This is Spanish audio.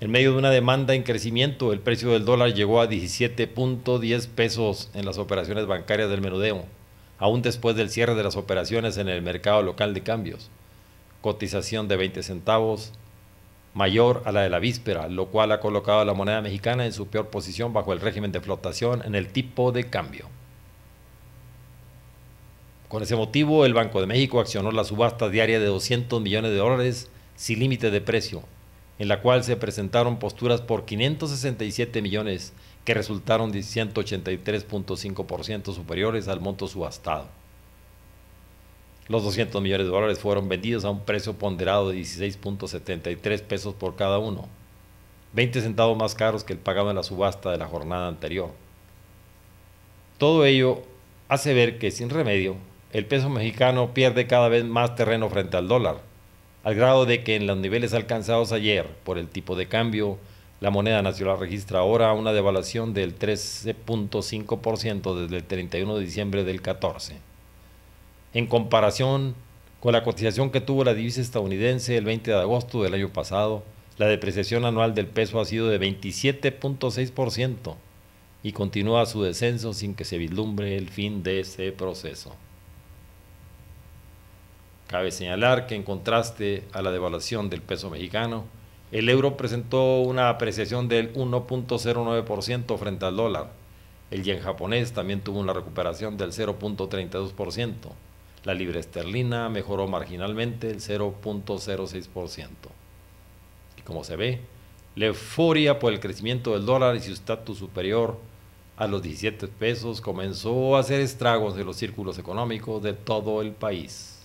En medio de una demanda en crecimiento, el precio del dólar llegó a 17.10 pesos en las operaciones bancarias del menudeo, aún después del cierre de las operaciones en el mercado local de cambios. Cotización de 20 centavos mayor a la de la víspera, lo cual ha colocado a la moneda mexicana en su peor posición bajo el régimen de flotación en el tipo de cambio. Con ese motivo, el Banco de México accionó la subasta diaria de 200 millones de dólares sin límite de precio, en la cual se presentaron posturas por 567 millones que resultaron 183.5% superiores al monto subastado. Los 200 millones de dólares fueron vendidos a un precio ponderado de 16.73 pesos por cada uno, 20 centavos más caros que el pagado en la subasta de la jornada anterior. Todo ello hace ver que sin remedio, el peso mexicano pierde cada vez más terreno frente al dólar, al grado de que en los niveles alcanzados ayer por el tipo de cambio, la moneda nacional registra ahora una devaluación del 13.5% desde el 31 de diciembre del 14. En comparación con la cotización que tuvo la divisa estadounidense el 20 de agosto del año pasado, la depreciación anual del peso ha sido de 27.6% y continúa su descenso sin que se vislumbre el fin de ese proceso. Cabe señalar que en contraste a la devaluación del peso mexicano, el euro presentó una apreciación del 1.09% frente al dólar. El yen japonés también tuvo una recuperación del 0.32%. La libra esterlina mejoró marginalmente el 0.06%. Y como se ve, la euforia por el crecimiento del dólar y su estatus superior a los 17 pesos comenzó a hacer estragos en los círculos económicos de todo el país.